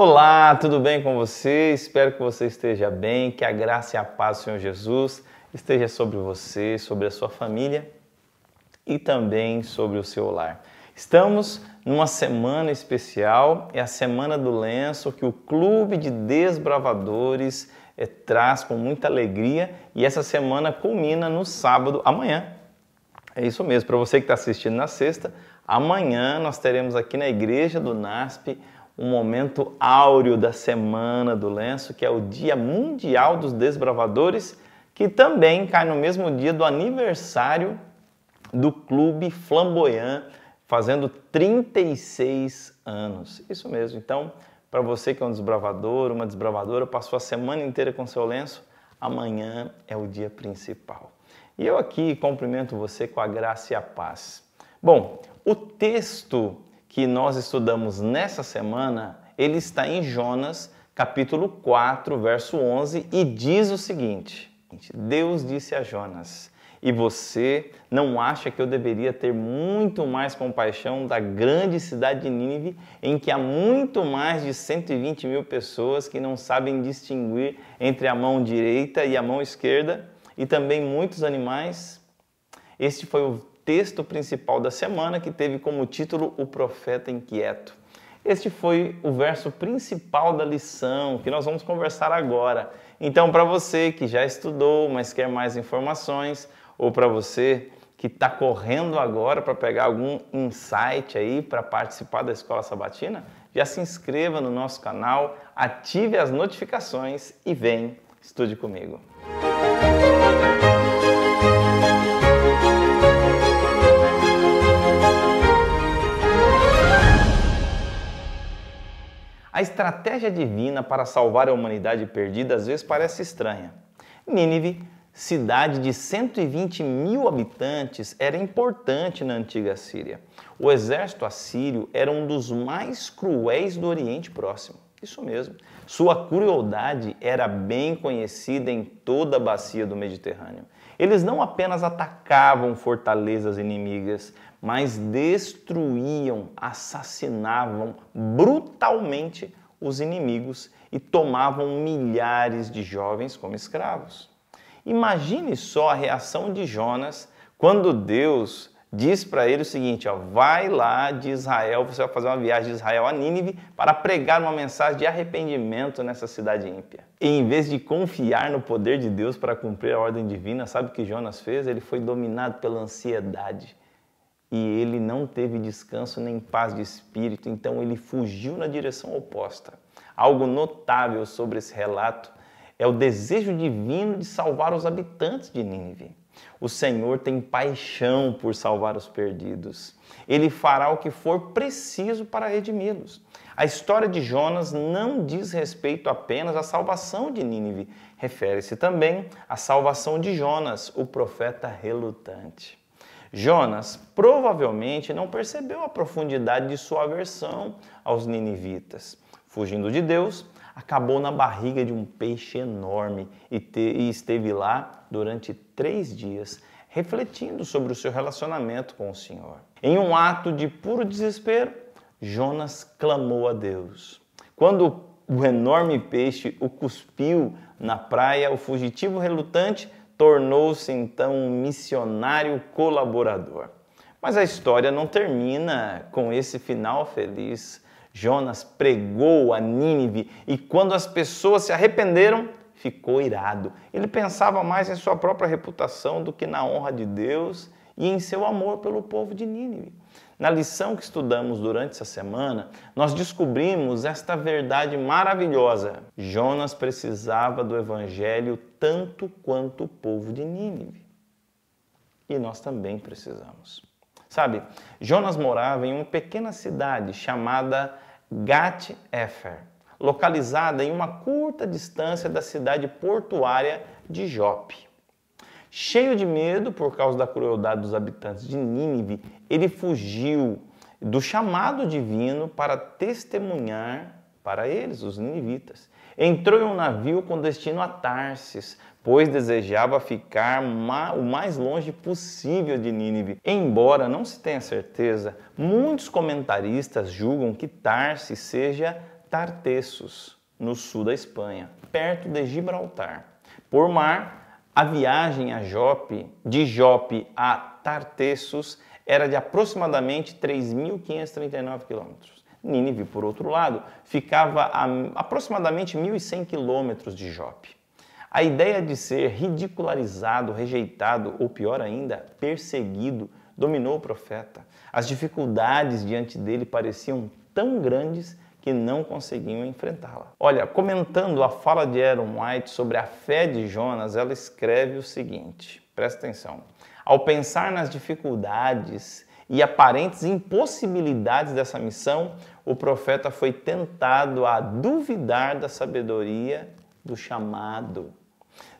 Olá, tudo bem com você? Espero que você esteja bem, que a graça e a paz do Senhor Jesus esteja sobre você, sobre a sua família e também sobre o seu lar. Estamos numa semana especial, é a semana do lenço que o Clube de Desbravadores é, traz com muita alegria e essa semana culmina no sábado, amanhã. É isso mesmo, para você que está assistindo na sexta, amanhã nós teremos aqui na Igreja do NASP um momento áureo da Semana do Lenço, que é o Dia Mundial dos Desbravadores, que também cai no mesmo dia do aniversário do Clube Flamboyant, fazendo 36 anos. Isso mesmo. Então, para você que é um desbravador, uma desbravadora, passou a semana inteira com seu lenço, amanhã é o dia principal. E eu aqui cumprimento você com a graça e a paz. Bom, o texto que nós estudamos nessa semana, ele está em Jonas, capítulo 4, verso 11, e diz o seguinte: Deus disse a Jonas: E você não acha que eu deveria ter muito mais compaixão da grande cidade de Nínive, em que há muito mais de 120 mil pessoas que não sabem distinguir entre a mão direita e a mão esquerda, e também muitos animais? Este foi o texto principal da semana, que teve como título O Profeta Inquieto. Este foi o verso principal da lição que nós vamos conversar agora. Então, para você que já estudou, mas quer mais informações, ou para você que está correndo agora para pegar algum insight aí para participar da Escola Sabatina, já se inscreva no nosso canal, ative as notificações e vem, estude comigo. Música A estratégia divina para salvar a humanidade perdida às vezes parece estranha. Nínive, cidade de 120 mil habitantes, era importante na antiga Síria. O exército assírio era um dos mais cruéis do Oriente Próximo. Isso mesmo. Sua crueldade era bem conhecida em toda a bacia do Mediterrâneo. Eles não apenas atacavam fortalezas inimigas, mas destruíam, assassinavam brutalmente os inimigos e tomavam milhares de jovens como escravos. Imagine só a reação de Jonas quando Deus Diz para ele o seguinte: ó, vai lá de Israel, você vai fazer uma viagem de Israel a Nínive para pregar uma mensagem de arrependimento nessa cidade ímpia. E em vez de confiar no poder de Deus para cumprir a ordem divina, sabe o que Jonas fez? Ele foi dominado pela ansiedade e ele não teve descanso nem paz de espírito, então ele fugiu na direção oposta. Algo notável sobre esse relato é o desejo divino de salvar os habitantes de Nínive. O Senhor tem paixão por salvar os perdidos. Ele fará o que for preciso para redimi-los. A história de Jonas não diz respeito apenas à salvação de Nínive, refere-se também à salvação de Jonas, o profeta relutante. Jonas provavelmente não percebeu a profundidade de sua aversão aos ninivitas. Fugindo de Deus, acabou na barriga de um peixe enorme e, te, e esteve lá durante três dias refletindo sobre o seu relacionamento com o Senhor. Em um ato de puro desespero, Jonas clamou a Deus. Quando o enorme peixe o cuspiu na praia, o fugitivo relutante tornou-se então um missionário colaborador. Mas a história não termina com esse final feliz. Jonas pregou a Nínive e quando as pessoas se arrependeram, ficou irado. Ele pensava mais em sua própria reputação do que na honra de Deus e em seu amor pelo povo de Nínive. Na lição que estudamos durante essa semana, nós descobrimos esta verdade maravilhosa. Jonas precisava do evangelho tanto quanto o povo de Nínive. E nós também precisamos. Sabe, Jonas morava em uma pequena cidade chamada Gat-Efer localizada em uma curta distância da cidade portuária de Jope. Cheio de medo por causa da crueldade dos habitantes de Nínive, ele fugiu do chamado divino para testemunhar para eles, os ninivitas. Entrou em um navio com destino a Tarsis, pois desejava ficar o mais longe possível de Nínive. Embora não se tenha certeza, muitos comentaristas julgam que Tarsis seja Tartessos, no sul da Espanha, perto de Gibraltar. Por mar, a viagem a Jope, de Jope a Tartessos era de aproximadamente 3.539 quilômetros. Nínive, por outro lado, ficava a aproximadamente 1.100 quilômetros de Jope. A ideia de ser ridicularizado, rejeitado ou, pior ainda, perseguido dominou o profeta. As dificuldades diante dele pareciam tão grandes que não conseguiam enfrentá-la. Olha, comentando a fala de Aaron White sobre a fé de Jonas, ela escreve o seguinte: presta atenção. Ao pensar nas dificuldades e aparentes impossibilidades dessa missão, o profeta foi tentado a duvidar da sabedoria do chamado.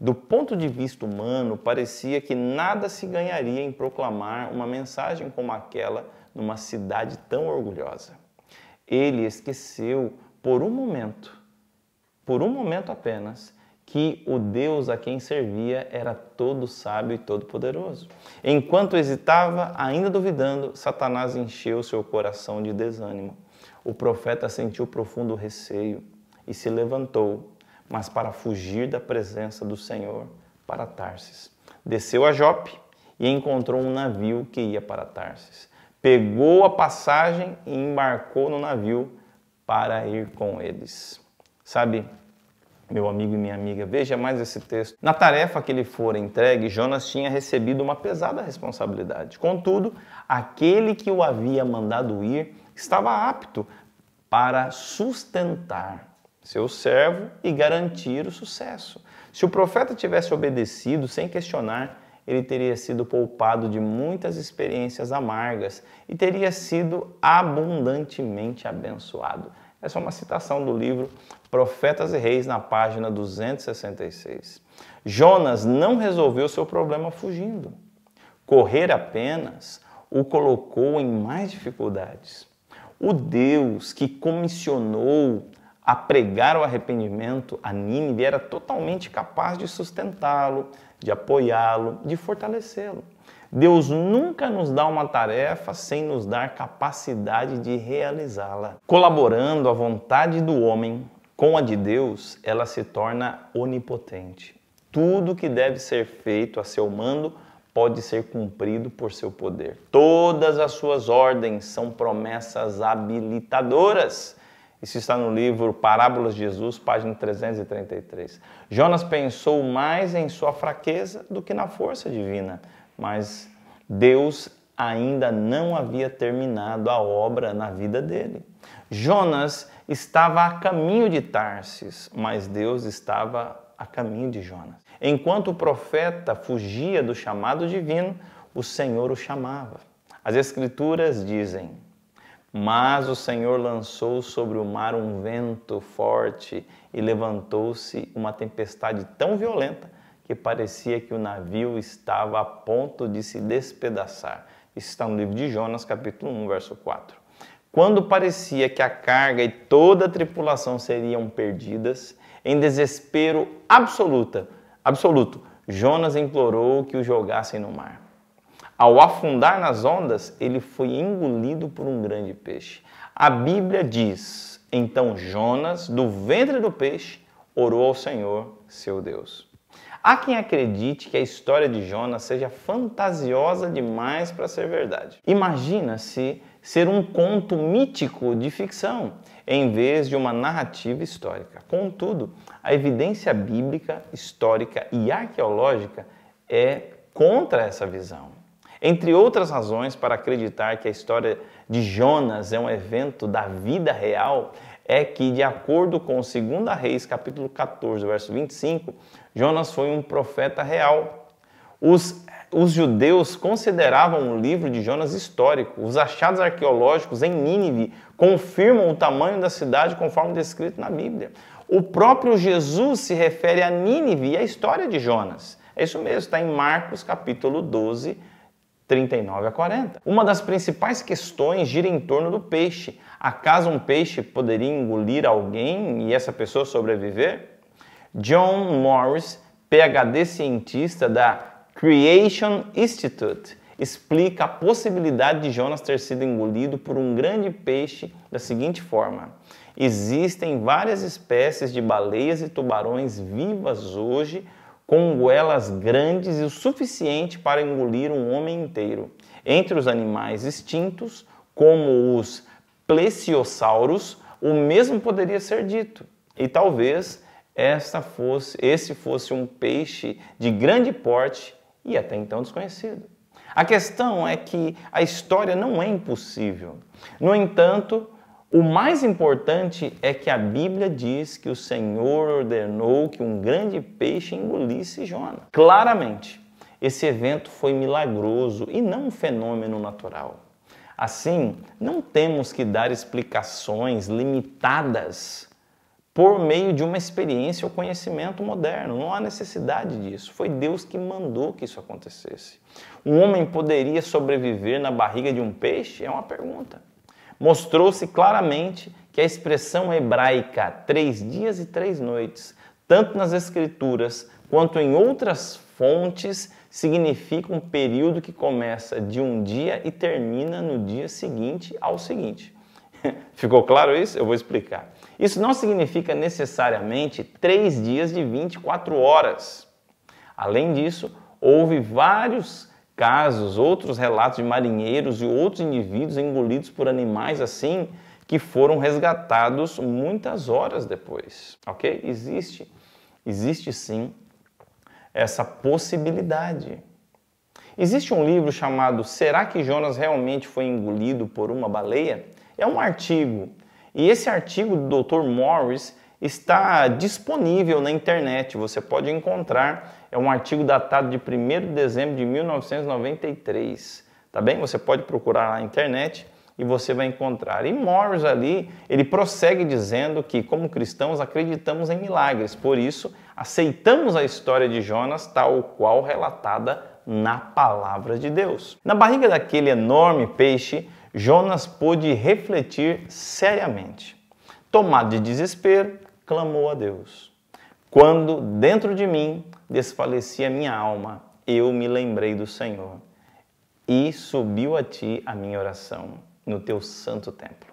Do ponto de vista humano, parecia que nada se ganharia em proclamar uma mensagem como aquela numa cidade tão orgulhosa ele esqueceu por um momento, por um momento apenas, que o Deus a quem servia era todo sábio e todo poderoso. Enquanto hesitava, ainda duvidando, Satanás encheu seu coração de desânimo. O profeta sentiu profundo receio e se levantou, mas para fugir da presença do Senhor para Tarsis. Desceu a Jope e encontrou um navio que ia para Tarsis pegou a passagem e embarcou no navio para ir com eles. Sabe, meu amigo e minha amiga, veja mais esse texto. Na tarefa que lhe fora entregue, Jonas tinha recebido uma pesada responsabilidade. Contudo, aquele que o havia mandado ir estava apto para sustentar seu servo e garantir o sucesso. Se o profeta tivesse obedecido sem questionar, ele teria sido poupado de muitas experiências amargas e teria sido abundantemente abençoado. Essa é uma citação do livro Profetas e Reis, na página 266. Jonas não resolveu seu problema fugindo. Correr apenas o colocou em mais dificuldades. O Deus que comissionou a pregar o arrependimento a Nínive era totalmente capaz de sustentá-lo, de apoiá-lo, de fortalecê-lo. Deus nunca nos dá uma tarefa sem nos dar capacidade de realizá-la. Colaborando a vontade do homem com a de Deus, ela se torna onipotente. Tudo que deve ser feito a seu mando pode ser cumprido por seu poder. Todas as suas ordens são promessas habilitadoras isso está no livro Parábolas de Jesus, página 333. Jonas pensou mais em sua fraqueza do que na força divina, mas Deus ainda não havia terminado a obra na vida dele. Jonas estava a caminho de Tarsis, mas Deus estava a caminho de Jonas. Enquanto o profeta fugia do chamado divino, o Senhor o chamava. As Escrituras dizem: mas o Senhor lançou sobre o mar um vento forte e levantou-se uma tempestade tão violenta que parecia que o navio estava a ponto de se despedaçar. Isso está no livro de Jonas, capítulo 1, verso 4. Quando parecia que a carga e toda a tripulação seriam perdidas, em desespero absoluta, absoluto, Jonas implorou que o jogassem no mar. Ao afundar nas ondas, ele foi engolido por um grande peixe. A Bíblia diz: Então Jonas, do ventre do peixe, orou ao Senhor, seu Deus. Há quem acredite que a história de Jonas seja fantasiosa demais para ser verdade. Imagina-se ser um conto mítico de ficção, em vez de uma narrativa histórica. Contudo, a evidência bíblica, histórica e arqueológica é contra essa visão entre outras razões para acreditar que a história de Jonas é um evento da vida real, é que, de acordo com 2 Reis, capítulo 14, verso 25, Jonas foi um profeta real. Os, os judeus consideravam o livro de Jonas histórico. Os achados arqueológicos em Nínive confirmam o tamanho da cidade conforme descrito na Bíblia. O próprio Jesus se refere a Nínive e à história de Jonas. É isso mesmo, está em Marcos capítulo 12, 39 a 40. Uma das principais questões gira em torno do peixe. Acaso um peixe poderia engolir alguém e essa pessoa sobreviver? John Morris, PhD cientista da Creation Institute, explica a possibilidade de Jonas ter sido engolido por um grande peixe da seguinte forma: existem várias espécies de baleias e tubarões vivas hoje com goelas grandes e o suficiente para engolir um homem inteiro. Entre os animais extintos, como os plesiosauros, o mesmo poderia ser dito. E talvez esta fosse, esse fosse um peixe de grande porte e até então desconhecido. A questão é que a história não é impossível. No entanto, o mais importante é que a Bíblia diz que o Senhor ordenou que um grande peixe engolisse Jonas. Claramente, esse evento foi milagroso e não um fenômeno natural. Assim, não temos que dar explicações limitadas por meio de uma experiência ou conhecimento moderno. Não há necessidade disso. Foi Deus que mandou que isso acontecesse. Um homem poderia sobreviver na barriga de um peixe? É uma pergunta mostrou-se claramente que a expressão hebraica três dias e três noites, tanto nas escrituras quanto em outras fontes, significa um período que começa de um dia e termina no dia seguinte ao seguinte. Ficou claro isso? Eu vou explicar. Isso não significa necessariamente três dias de 24 horas. Além disso, houve vários casos, outros relatos de marinheiros e outros indivíduos engolidos por animais assim que foram resgatados muitas horas depois, ok? Existe, existe sim essa possibilidade. Existe um livro chamado Será que Jonas realmente foi engolido por uma baleia? É um artigo e esse artigo do Dr. Morris está disponível na internet. Você pode encontrar é um artigo datado de 1 de dezembro de 1993, tá bem? Você pode procurar na internet e você vai encontrar. E Morris ali, ele prossegue dizendo que como cristãos acreditamos em milagres, por isso aceitamos a história de Jonas tal qual relatada na palavra de Deus. Na barriga daquele enorme peixe, Jonas pôde refletir seriamente. Tomado de desespero, clamou a Deus. Quando dentro de mim desfalecia minha alma, eu me lembrei do Senhor e subiu a ti a minha oração no teu santo templo.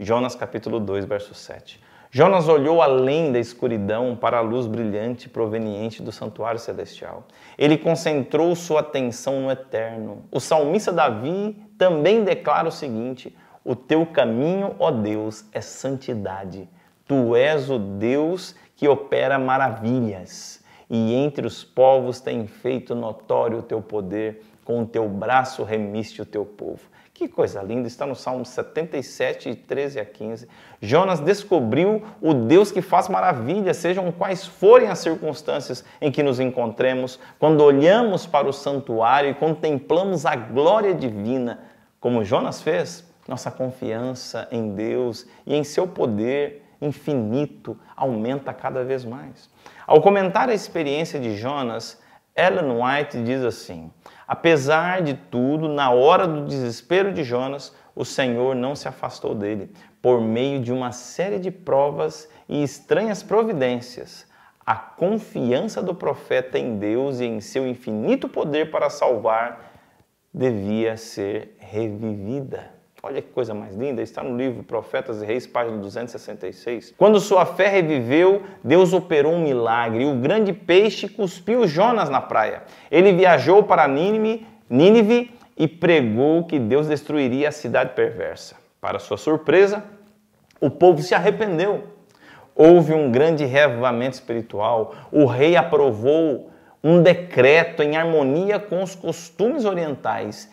Jonas capítulo 2, verso 7. Jonas olhou além da escuridão para a luz brilhante proveniente do santuário celestial. Ele concentrou sua atenção no eterno. O salmista Davi também declara o seguinte: O teu caminho, ó Deus, é santidade. Tu és o Deus que opera maravilhas e entre os povos tem feito notório o teu poder, com o teu braço remiste o teu povo. Que coisa linda, está no Salmo 77, 13 a 15. Jonas descobriu o Deus que faz maravilhas, sejam quais forem as circunstâncias em que nos encontremos, quando olhamos para o santuário e contemplamos a glória divina, como Jonas fez, nossa confiança em Deus e em seu poder infinito aumenta cada vez mais. Ao comentar a experiência de Jonas, Ellen White diz assim: Apesar de tudo, na hora do desespero de Jonas, o Senhor não se afastou dele. Por meio de uma série de provas e estranhas providências, a confiança do profeta em Deus e em seu infinito poder para salvar devia ser revivida. Olha que coisa mais linda, está no livro Profetas e Reis, página 266. Quando sua fé reviveu, Deus operou um milagre. O grande peixe cuspiu Jonas na praia. Ele viajou para Nínive, Nínive e pregou que Deus destruiria a cidade perversa. Para sua surpresa, o povo se arrependeu. Houve um grande reavivamento espiritual. O rei aprovou um decreto em harmonia com os costumes orientais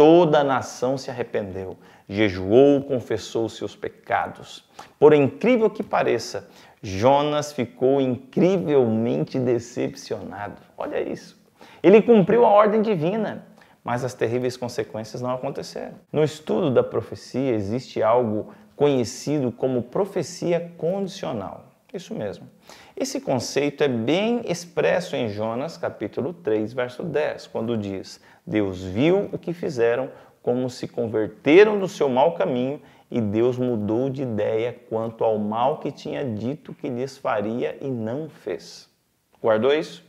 toda a nação se arrependeu, jejuou, confessou seus pecados. Por incrível que pareça, Jonas ficou incrivelmente decepcionado. Olha isso. Ele cumpriu a ordem divina, mas as terríveis consequências não aconteceram. No estudo da profecia existe algo conhecido como profecia condicional. Isso mesmo. Esse conceito é bem expresso em Jonas capítulo 3, verso 10, quando diz: Deus viu o que fizeram, como se converteram do seu mau caminho, e Deus mudou de ideia quanto ao mal que tinha dito que lhes faria e não fez. Guardou isso?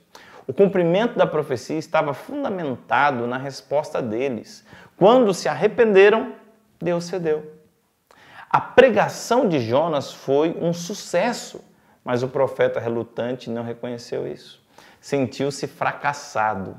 O cumprimento da profecia estava fundamentado na resposta deles. Quando se arrependeram, Deus cedeu. A pregação de Jonas foi um sucesso mas o profeta relutante não reconheceu isso. Sentiu-se fracassado.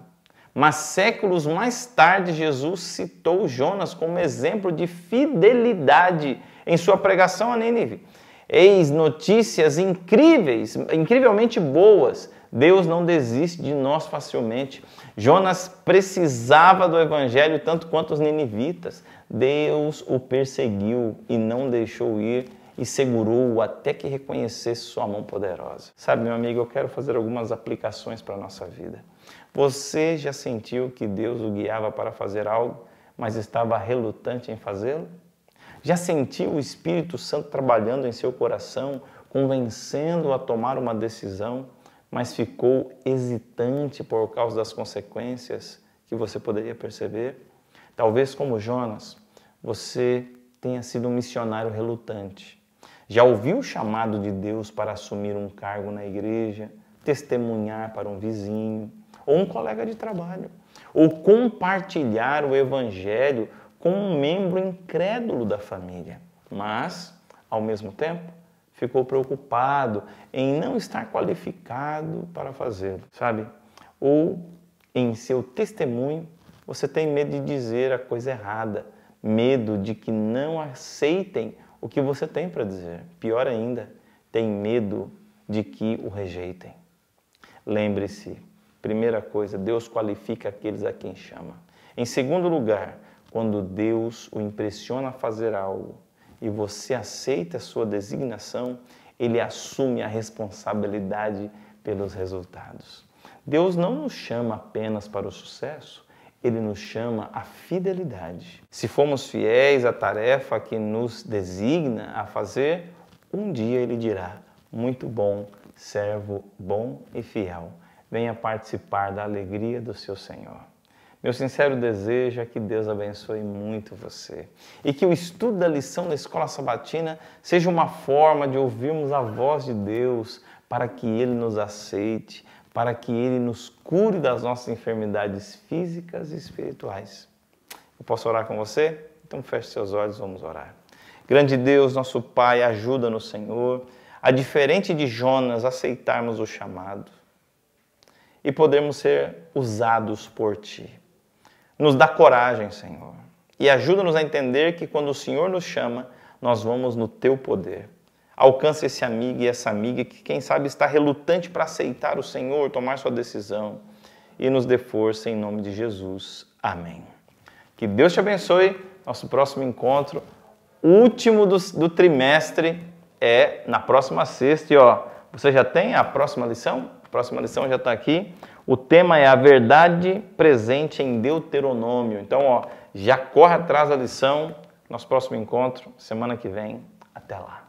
Mas séculos mais tarde, Jesus citou Jonas como exemplo de fidelidade em sua pregação a Nínive. Eis notícias incríveis, incrivelmente boas. Deus não desiste de nós facilmente. Jonas precisava do evangelho tanto quanto os ninivitas. Deus o perseguiu e não deixou ir e segurou-o até que reconhecesse sua mão poderosa. Sabe, meu amigo, eu quero fazer algumas aplicações para a nossa vida. Você já sentiu que Deus o guiava para fazer algo, mas estava relutante em fazê-lo? Já sentiu o Espírito Santo trabalhando em seu coração, convencendo-o a tomar uma decisão, mas ficou hesitante por causa das consequências que você poderia perceber? Talvez como Jonas, você tenha sido um missionário relutante, já ouviu o chamado de Deus para assumir um cargo na igreja, testemunhar para um vizinho ou um colega de trabalho, ou compartilhar o evangelho com um membro incrédulo da família, mas, ao mesmo tempo, ficou preocupado em não estar qualificado para fazê-lo, sabe? Ou em seu testemunho, você tem medo de dizer a coisa errada, medo de que não aceitem o que você tem para dizer. Pior ainda, tem medo de que o rejeitem. Lembre-se, primeira coisa, Deus qualifica aqueles a quem chama. Em segundo lugar, quando Deus o impressiona a fazer algo e você aceita a sua designação, ele assume a responsabilidade pelos resultados. Deus não nos chama apenas para o sucesso, ele nos chama à fidelidade. Se formos fiéis à tarefa que nos designa a fazer, um dia ele dirá: Muito bom, servo bom e fiel, venha participar da alegria do seu Senhor. Meu sincero desejo é que Deus abençoe muito você e que o estudo da lição da escola sabatina seja uma forma de ouvirmos a voz de Deus para que ele nos aceite, para que Ele nos cure das nossas enfermidades físicas e espirituais. Eu posso orar com você? Então feche seus olhos, vamos orar. Grande Deus, nosso Pai, ajuda-nos, Senhor, a diferente de Jonas, aceitarmos o chamado e podermos ser usados por Ti. Nos dá coragem, Senhor, e ajuda-nos a entender que quando o Senhor nos chama, nós vamos no Teu poder. Alcance esse amigo e essa amiga que, quem sabe, está relutante para aceitar o Senhor, tomar sua decisão e nos dê força em nome de Jesus. Amém. Que Deus te abençoe. Nosso próximo encontro, último do, do trimestre, é na próxima sexta. E ó, você já tem a próxima lição? A próxima lição já está aqui. O tema é a verdade presente em Deuteronômio. Então, ó, já corre atrás da lição. Nosso próximo encontro, semana que vem. Até lá.